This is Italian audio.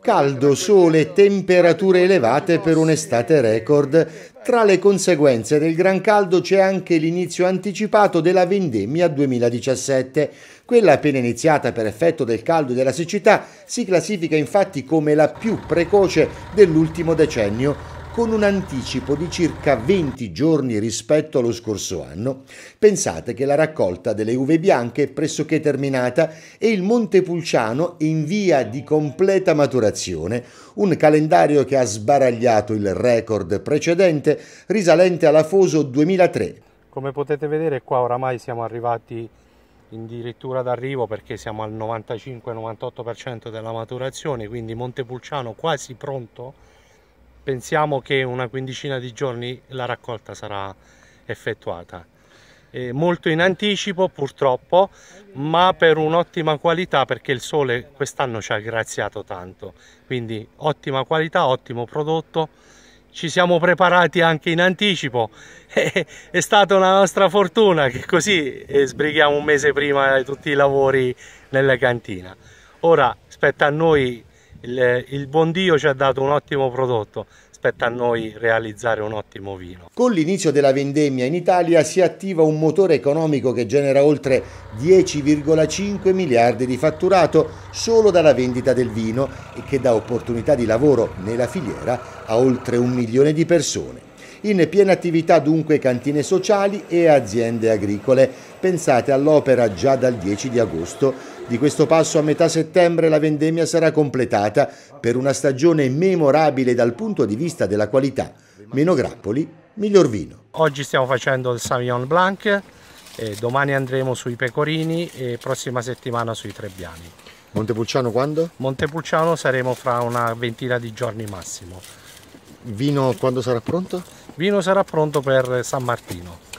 Caldo, sole e temperature elevate per un'estate record. Tra le conseguenze del gran caldo c'è anche l'inizio anticipato della vendemmia 2017. Quella appena iniziata per effetto del caldo e della siccità si classifica infatti come la più precoce dell'ultimo decennio con un anticipo di circa 20 giorni rispetto allo scorso anno. Pensate che la raccolta delle uve bianche è pressoché terminata e il Montepulciano è in via di completa maturazione, un calendario che ha sbaragliato il record precedente risalente alla Foso 2003. Come potete vedere qua oramai siamo arrivati addirittura d'arrivo perché siamo al 95-98% della maturazione, quindi Montepulciano quasi pronto pensiamo che una quindicina di giorni la raccolta sarà effettuata. Eh, molto in anticipo purtroppo, ma per un'ottima qualità perché il sole quest'anno ci ha graziato tanto. Quindi ottima qualità, ottimo prodotto. Ci siamo preparati anche in anticipo, è stata una nostra fortuna che così eh, sbrighiamo un mese prima tutti i lavori nella cantina. Ora spetta a noi il, il buon Dio ci ha dato un ottimo prodotto, spetta a noi realizzare un ottimo vino. Con l'inizio della vendemmia in Italia si attiva un motore economico che genera oltre 10,5 miliardi di fatturato solo dalla vendita del vino e che dà opportunità di lavoro nella filiera a oltre un milione di persone. In piena attività dunque cantine sociali e aziende agricole, pensate all'opera già dal 10 di agosto. Di questo passo a metà settembre la vendemmia sarà completata per una stagione memorabile dal punto di vista della qualità. Meno grappoli, miglior vino. Oggi stiamo facendo il Savion Blanc, domani andremo sui pecorini e prossima settimana sui trebbiani. Montepulciano quando? Montepulciano saremo fra una ventina di giorni massimo. Vino quando sarà pronto? Vino sarà pronto per San Martino.